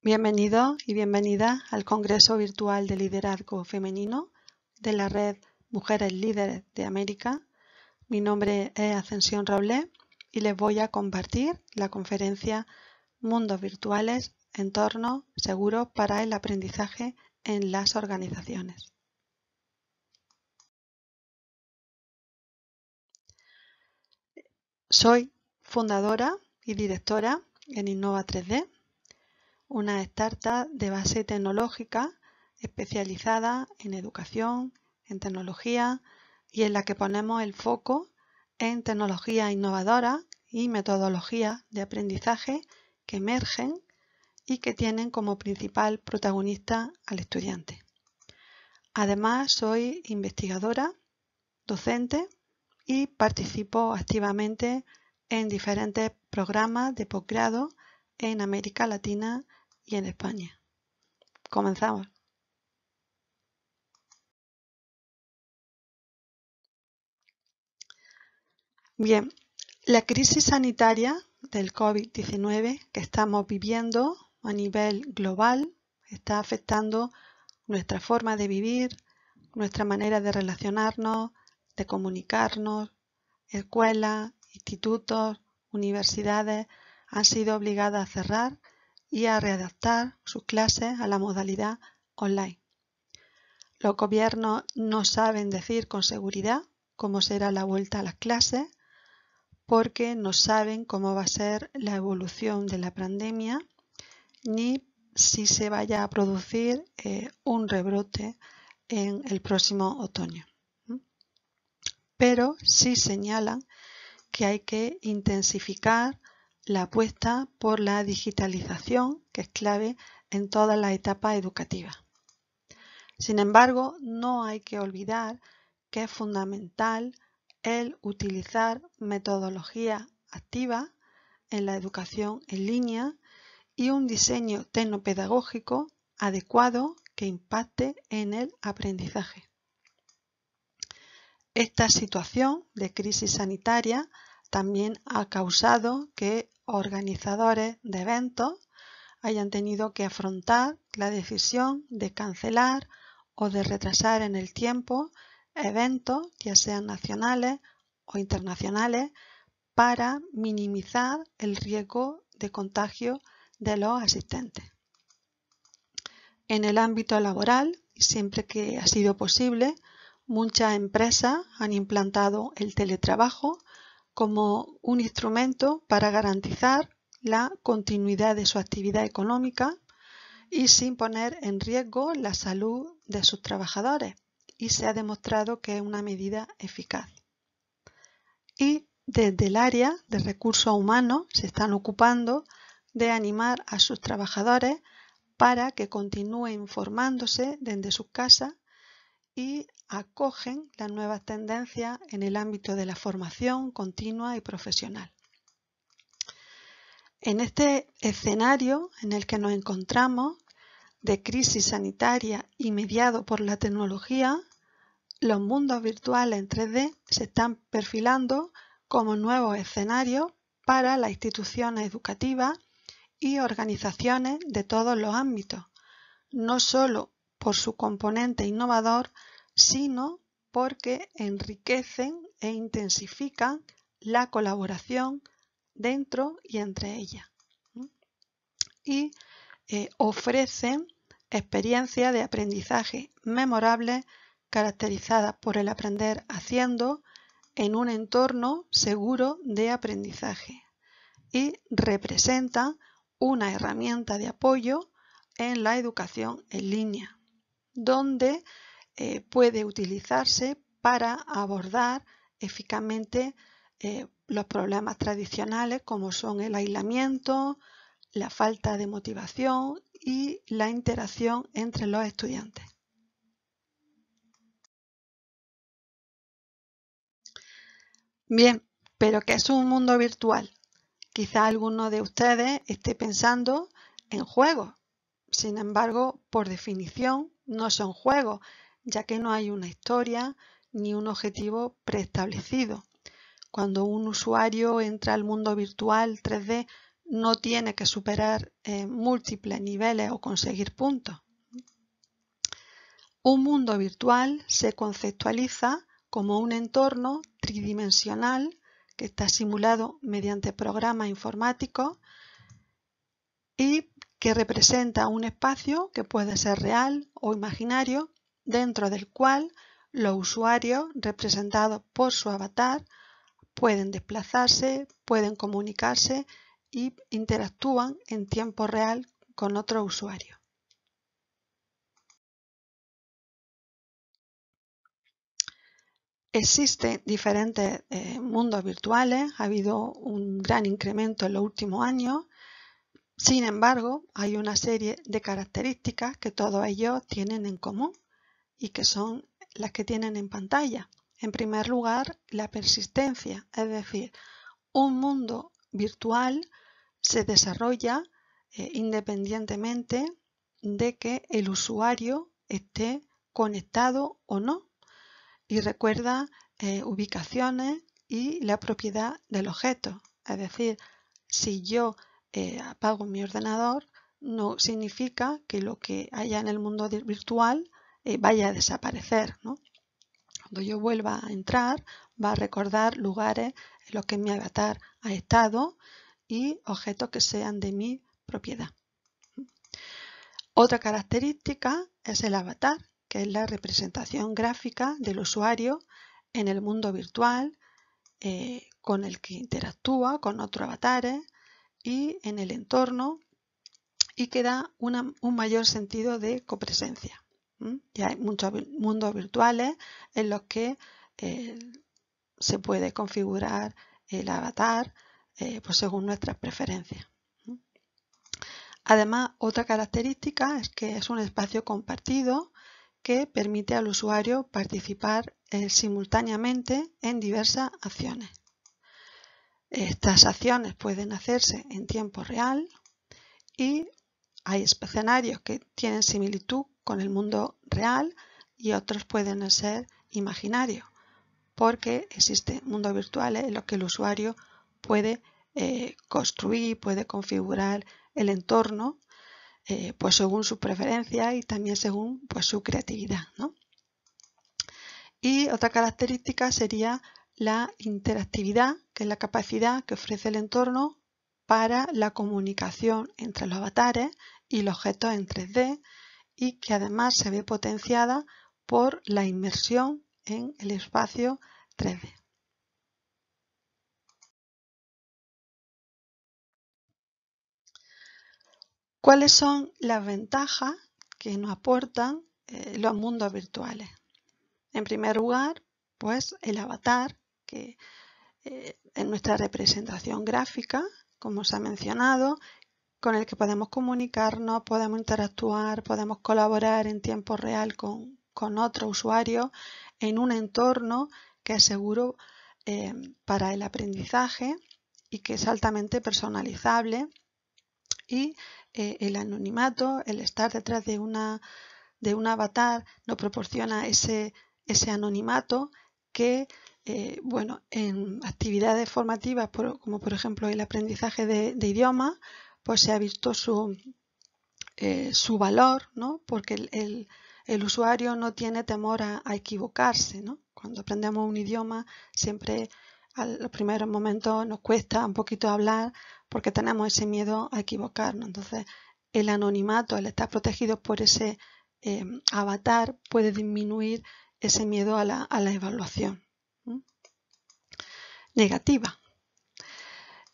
Bienvenido y bienvenida al Congreso Virtual de Liderazgo Femenino de la Red Mujeres Líderes de América. Mi nombre es Ascensión Roble y les voy a compartir la conferencia Mundos Virtuales, Entornos Seguro para el Aprendizaje en las Organizaciones. Soy fundadora y directora en Innova 3D una startup de base tecnológica especializada en educación, en tecnología y en la que ponemos el foco en tecnología innovadora y metodologías de aprendizaje que emergen y que tienen como principal protagonista al estudiante. Además, soy investigadora, docente y participo activamente en diferentes programas de posgrado en América Latina y en España. Comenzamos. Bien, la crisis sanitaria del COVID-19 que estamos viviendo a nivel global está afectando nuestra forma de vivir, nuestra manera de relacionarnos, de comunicarnos. Escuelas, institutos, universidades han sido obligadas a cerrar y a readaptar sus clases a la modalidad online. Los gobiernos no saben decir con seguridad cómo será la vuelta a las clases porque no saben cómo va a ser la evolución de la pandemia ni si se vaya a producir eh, un rebrote en el próximo otoño. Pero sí señalan que hay que intensificar la apuesta por la digitalización, que es clave en todas las etapas educativas. Sin embargo, no hay que olvidar que es fundamental el utilizar metodología activa en la educación en línea y un diseño tecnopedagógico adecuado que impacte en el aprendizaje. Esta situación de crisis sanitaria también ha causado que organizadores de eventos hayan tenido que afrontar la decisión de cancelar o de retrasar en el tiempo eventos, ya sean nacionales o internacionales, para minimizar el riesgo de contagio de los asistentes. En el ámbito laboral, siempre que ha sido posible, muchas empresas han implantado el teletrabajo como un instrumento para garantizar la continuidad de su actividad económica y sin poner en riesgo la salud de sus trabajadores y se ha demostrado que es una medida eficaz. Y desde el área de recursos humanos se están ocupando de animar a sus trabajadores para que continúen informándose desde sus casas y acogen las nuevas tendencias en el ámbito de la formación continua y profesional. En este escenario en el que nos encontramos de crisis sanitaria y mediado por la tecnología, los mundos virtuales en 3D se están perfilando como nuevos escenarios para las instituciones educativas y organizaciones de todos los ámbitos, no solo por su componente innovador, sino porque enriquecen e intensifican la colaboración dentro y entre ellas. Y eh, ofrecen experiencias de aprendizaje memorables caracterizadas por el aprender haciendo en un entorno seguro de aprendizaje y representa una herramienta de apoyo en la educación en línea, donde eh, puede utilizarse para abordar eficazmente eh, los problemas tradicionales como son el aislamiento, la falta de motivación y la interacción entre los estudiantes. Bien, pero ¿qué es un mundo virtual? Quizá alguno de ustedes esté pensando en juegos. Sin embargo, por definición, no son juegos, ya que no hay una historia ni un objetivo preestablecido. Cuando un usuario entra al mundo virtual 3D, no tiene que superar eh, múltiples niveles o conseguir puntos. Un mundo virtual se conceptualiza como un entorno tridimensional que está simulado mediante programas informáticos y que representa un espacio que puede ser real o imaginario dentro del cual los usuarios representados por su avatar pueden desplazarse, pueden comunicarse y interactúan en tiempo real con otro usuario. Existen diferentes eh, mundos virtuales, ha habido un gran incremento en los últimos años, sin embargo, hay una serie de características que todos ellos tienen en común y que son las que tienen en pantalla. En primer lugar, la persistencia, es decir, un mundo virtual se desarrolla eh, independientemente de que el usuario esté conectado o no y recuerda eh, ubicaciones y la propiedad del objeto. Es decir, si yo eh, apago mi ordenador, no significa que lo que haya en el mundo virtual eh, vaya a desaparecer. Cuando yo vuelva a entrar, va a recordar lugares en los que mi avatar ha estado y objetos que sean de mi propiedad. Otra característica es el avatar, que es la representación gráfica del usuario en el mundo virtual eh, con el que interactúa con otros avatares y en el entorno y que da un mayor sentido de copresencia. Ya hay muchos mundos virtuales en los que eh, se puede configurar el avatar eh, pues según nuestras preferencias. Además, otra característica es que es un espacio compartido que permite al usuario participar eh, simultáneamente en diversas acciones. Estas acciones pueden hacerse en tiempo real y hay escenarios que tienen similitud con el mundo real y otros pueden ser imaginarios, porque existe mundo virtual ¿eh? en los que el usuario puede eh, construir, puede configurar el entorno, eh, pues según su preferencia y también según pues, su creatividad. Y otra característica sería la interactividad, que es la capacidad que ofrece el entorno para la comunicación entre los avatares y los objetos en 3D y que además se ve potenciada por la inmersión en el espacio 3D. ¿Cuáles son las ventajas que nos aportan eh, los mundos virtuales? En primer lugar, pues el avatar, que eh, en nuestra representación gráfica, como se ha mencionado, con el que podemos comunicarnos, podemos interactuar, podemos colaborar en tiempo real con, con otro usuario en un entorno que es seguro eh, para el aprendizaje y que es altamente personalizable y eh, el anonimato, el estar detrás de una de un avatar nos proporciona ese, ese anonimato que, eh, bueno, en actividades formativas como por ejemplo el aprendizaje de, idioma, pues se ha visto su, eh, su valor, ¿no? porque el, usuario no tiene temor a, equivocarse. ¿no? Cuando aprendemos un idioma, siempre a los primeros momentos nos cuesta un poquito hablar porque tenemos ese miedo a equivocarnos. Entonces, el anonimato, el estar protegido por ese eh, avatar, puede disminuir ese miedo a la, evaluación negativa.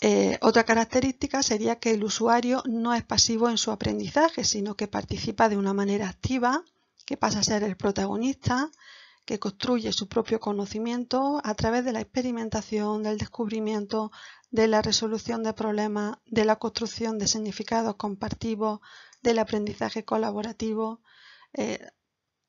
Eh, otra característica sería que el usuario no es pasivo en su aprendizaje, sino que participa de una manera activa, que pasa a ser el protagonista, que construye su propio conocimiento a través de la experimentación, del descubrimiento, de la resolución de problemas, de la construcción de significados compartidos, del aprendizaje colaborativo. Eh,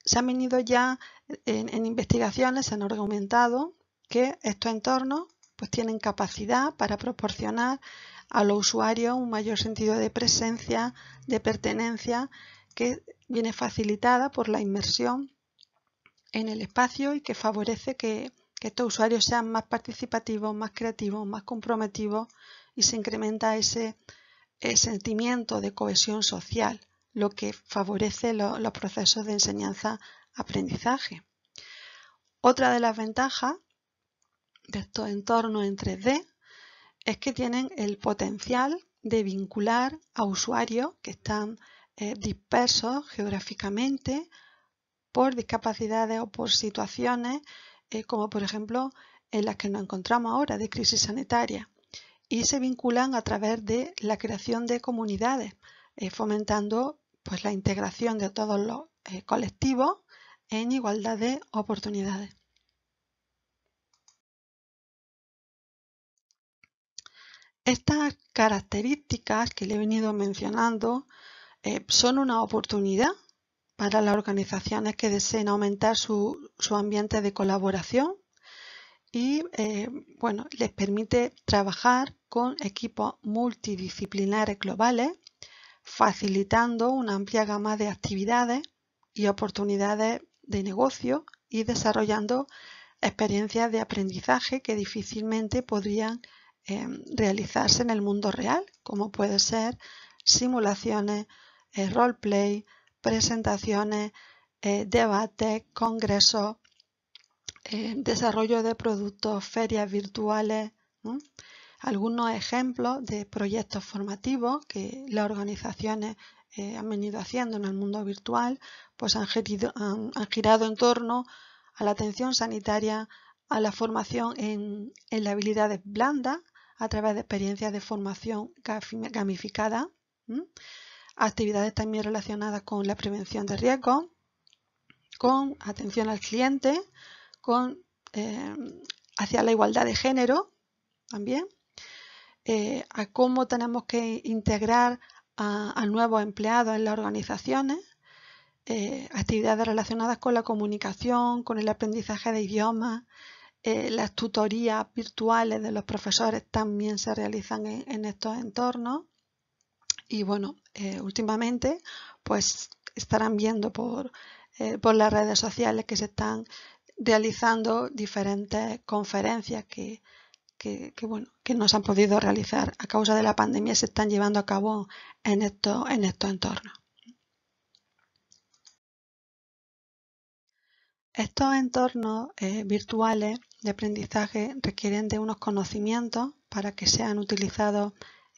se han venido ya en, en investigaciones, se han argumentado que estos entornos pues tienen capacidad para proporcionar a los usuarios un mayor sentido de presencia, de pertenencia, que viene facilitada por la inmersión en el espacio y que favorece que, estos usuarios sean más participativos, más creativos, más comprometidos y se incrementa ese, sentimiento de cohesión social, lo que favorece los procesos de enseñanza-aprendizaje. Otra de las ventajas de estos entornos en 3D es que tienen el potencial de vincular a usuarios que están eh, dispersos geográficamente por discapacidades o por situaciones eh, como por ejemplo en las que nos encontramos ahora de crisis sanitaria y se vinculan a través de la creación de comunidades eh, fomentando pues la integración de todos los colectivos en igualdad de oportunidades. Estas características que le he venido mencionando eh, son una oportunidad para las organizaciones que deseen aumentar su, ambiente de colaboración y eh, bueno, les permite trabajar con equipos multidisciplinares globales, facilitando una amplia gama de actividades y oportunidades de negocio y desarrollando experiencias de aprendizaje que difícilmente podrían Em, realizarse en el mundo real, como puede ser simulaciones, eh, roleplay, presentaciones, eh, debates, congresos, eh, desarrollo de productos, ferias virtuales. Algunos ejemplos de proyectos formativos que las organizaciones han venido haciendo en el mundo virtual, pues han, girado en torno a la atención sanitaria, a la formación en, en, habilidades blandas, a través de experiencias de formación gamificada, actividades también relacionadas con la prevención de riesgos, con atención al cliente, con eh, hacia la igualdad de género también, eh, a cómo tenemos que integrar a, nuevos empleados en las organizaciones, eh, actividades relacionadas con la comunicación, con el aprendizaje de idiomas, eh, las tutorías virtuales de los profesores también se realizan en, estos entornos. Y bueno, eh, últimamente pues estarán viendo por, eh, por las redes sociales que se están realizando diferentes conferencias que, que, bueno, que no se han podido realizar a causa de la pandemia se están llevando a cabo en, en estos entornos. Estos entornos virtuales de aprendizaje requieren de unos conocimientos para que sean utilizados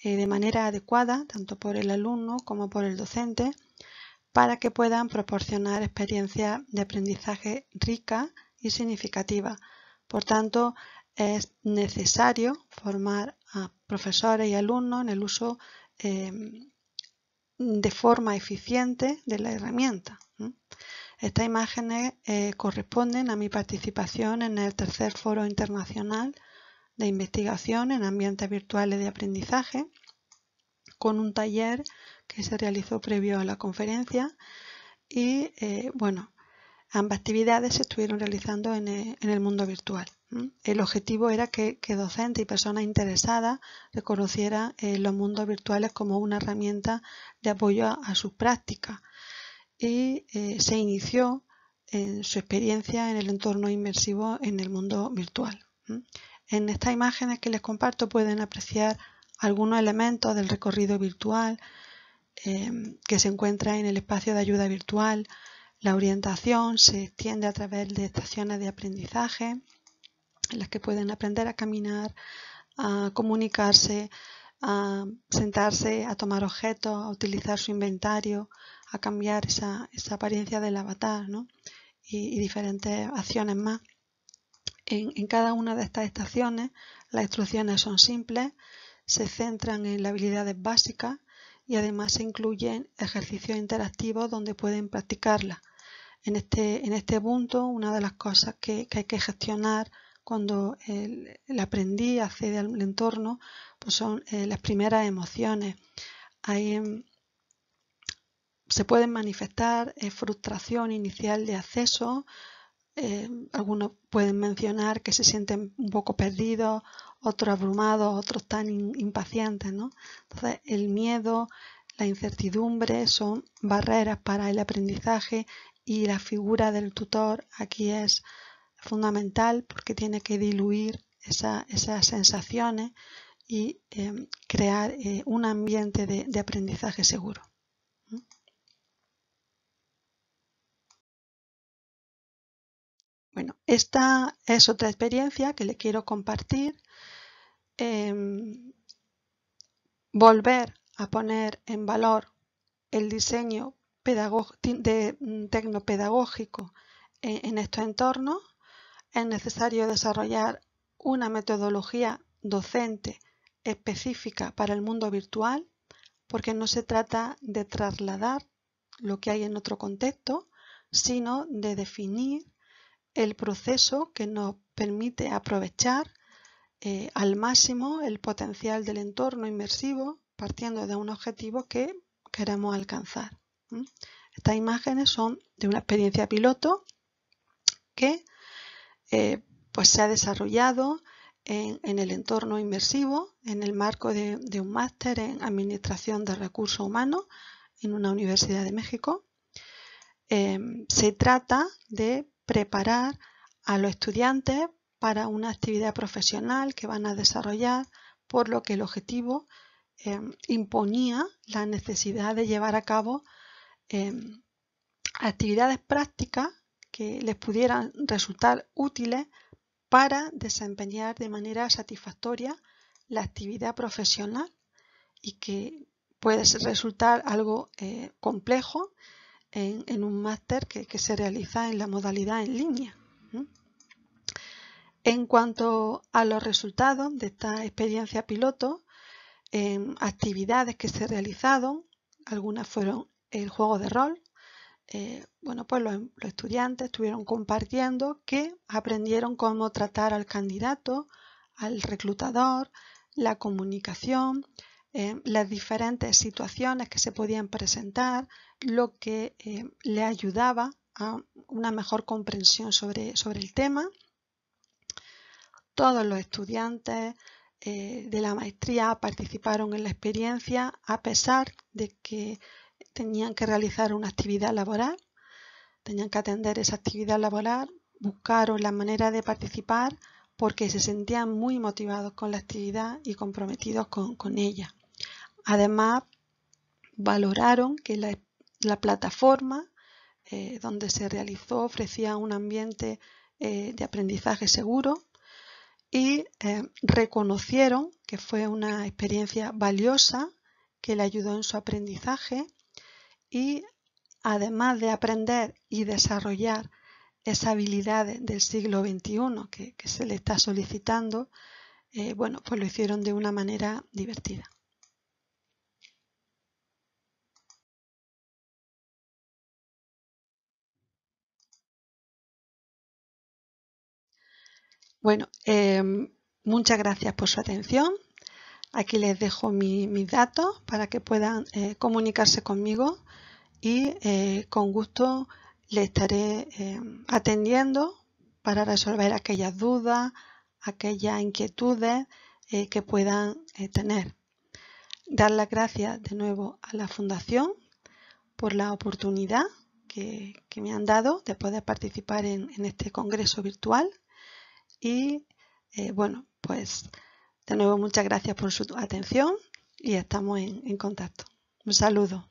eh, de manera adecuada, tanto por el alumno como por el docente, para que puedan proporcionar experiencias de aprendizaje rica y significativa. Por tanto, es necesario formar a profesores y alumnos en el uso eh, de forma eficiente de la herramienta. Estas imágenes eh, corresponden a mi participación en el tercer foro internacional de investigación en ambientes virtuales de aprendizaje con un taller que se realizó previo a la conferencia y eh, bueno, ambas actividades se estuvieron realizando en el, mundo virtual. El objetivo era que, que docentes y personas interesadas reconocieran eh, los mundos virtuales como una herramienta de apoyo a sus prácticas y eh, se inició en su experiencia en el entorno inmersivo en el mundo virtual. En estas imágenes que les comparto pueden apreciar algunos elementos del recorrido virtual em, que se encuentra en el espacio de ayuda virtual. La orientación se extiende a través de estaciones de aprendizaje en las que pueden aprender a caminar, a comunicarse, a sentarse, a tomar objetos, a utilizar su inventario, a cambiar esa, apariencia del avatar ¿no? y, diferentes acciones más. En, cada una de estas estaciones las instrucciones son simples, se centran en las habilidades básicas y además se incluyen ejercicios interactivos donde pueden practicarlas. En este, este punto, una de las cosas que, que hay que gestionar cuando el, aprendí accede al entorno, pues son eh, las primeras emociones. Ahí em, se pueden manifestar frustración inicial de acceso, em, algunos pueden mencionar que se sienten un poco perdidos, otros abrumados, otros tan impacientes. ¿no? Entonces, el miedo, la incertidumbre son barreras para el aprendizaje y la figura del tutor aquí es fundamental porque tiene que diluir esas sensaciones y eh, crear eh, un ambiente de, aprendizaje seguro. Bueno, esta es otra experiencia que le quiero compartir. Em, volver a poner en valor el diseño de mm, tecnopedagógico eh, en estos entornos es necesario desarrollar una metodología docente específica para el mundo virtual porque no se trata de trasladar lo que hay en otro contexto, sino de definir el proceso que nos permite aprovechar eh, al máximo el potencial del entorno inmersivo partiendo de un objetivo que queremos alcanzar. Estas imágenes son de una experiencia piloto que eh, pues se ha desarrollado en, el entorno inmersivo, en el marco de, un máster en Administración de Recursos Humanos en una Universidad de México. Em, se trata de preparar a los estudiantes para una actividad profesional que van a desarrollar, por lo que el objetivo em, imponía la necesidad de llevar a cabo em, actividades prácticas que les pudieran resultar útiles para desempeñar de manera satisfactoria la actividad profesional y que puede resultar algo eh, complejo en, un máster que, se realiza en la modalidad en línea. En cuanto a los resultados de esta experiencia piloto, en em, actividades que se realizaron, algunas fueron el juego de rol, eh, bueno, pues em, los, estudiantes estuvieron compartiendo que aprendieron cómo tratar al candidato, al reclutador, la comunicación, em, las diferentes situaciones que se podían presentar, lo que em, le ayudaba a una mejor comprensión sobre el tema. Todos los estudiantes eh, de la maestría participaron en la experiencia a pesar de que tenían que realizar una actividad laboral, tenían que atender esa actividad laboral, buscaron la manera de participar porque se sentían muy motivados con la actividad y comprometidos con, ella. Además, valoraron que la, plataforma eh, donde se realizó ofrecía un ambiente eh, de aprendizaje seguro y eh, reconocieron que fue una experiencia valiosa que le ayudó en su aprendizaje y además de aprender y desarrollar esa habilidad del siglo XXI que, se le está solicitando, eh, bueno, pues lo hicieron de una manera divertida. Bueno, em, muchas gracias por su atención. Aquí les dejo mis datos para que puedan eh, comunicarse conmigo y eh, con gusto les estaré eh, atendiendo para resolver aquellas dudas, aquellas inquietudes que puedan tener. Dar las gracias de nuevo a la Fundación por la oportunidad que, me han dado de poder participar en, en este congreso virtual y bueno, pues de nuevo, muchas gracias por su atención y estamos en, contacto. Un saludo.